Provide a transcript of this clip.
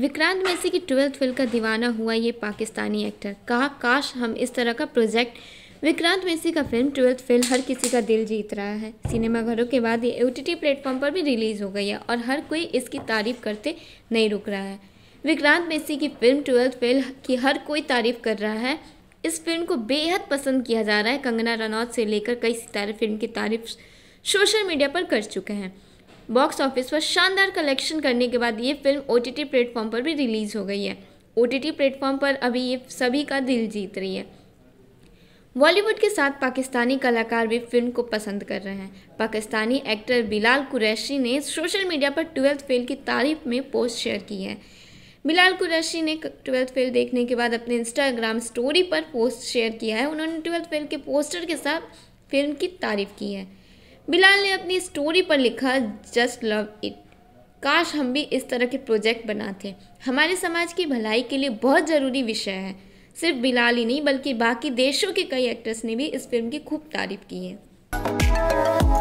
विक्रांत मैसी की twelfth film का दीवाना हुआ ये पाकिस्तानी एक्टर कहा काश हम इस तरह का प्रोजेक्ट विक्रांत मैसी का फिल्म ट्वेल्थ फेल हर किसी का दिल जीत रहा है सिनेमाघरों के बाद ये ओ टी प्लेटफॉर्म पर भी रिलीज़ हो गई है और हर कोई इसकी तारीफ करते नहीं रुक रहा है विक्रांत मैसी की फिल्म ट्वेल्थ फेल की हर कोई तारीफ कर रहा है इस फिल्म को बेहद पसंद किया जा रहा है कंगना रनौत से लेकर कई सितारे फिल्म की तारीफ सोशल मीडिया पर कर चुके हैं बॉक्स ऑफिस पर शानदार कलेक्शन करने के बाद ये फिल्म ओ टी प्लेटफॉर्म पर भी रिलीज़ हो गई है ओ टी प्लेटफॉर्म पर अभी ये सभी का दिल जीत रही है बॉलीवुड के साथ पाकिस्तानी कलाकार भी फिल्म को पसंद कर रहे हैं पाकिस्तानी एक्टर बिलाल कुरैशी ने सोशल मीडिया पर ट्वेल्थ फेल की तारीफ में पोस्ट शेयर की है बिलाल कुरैशी ने ट्वेल्थ फेल देखने के बाद अपने इंस्टाग्राम स्टोरी पर पोस्ट शेयर किया है उन्होंने ट्वेल्थ फेल के पोस्टर के साथ फिल्म की तारीफ की है बिलाल ने अपनी स्टोरी पर लिखा जस्ट लव इट काश हम भी इस तरह के प्रोजेक्ट बनाते हमारे समाज की भलाई के लिए बहुत ज़रूरी विषय है सिर्फ बिलाल ही नहीं बल्कि बाकी देशों के कई एक्टर्स ने भी इस फिल्म की खूब तारीफ की है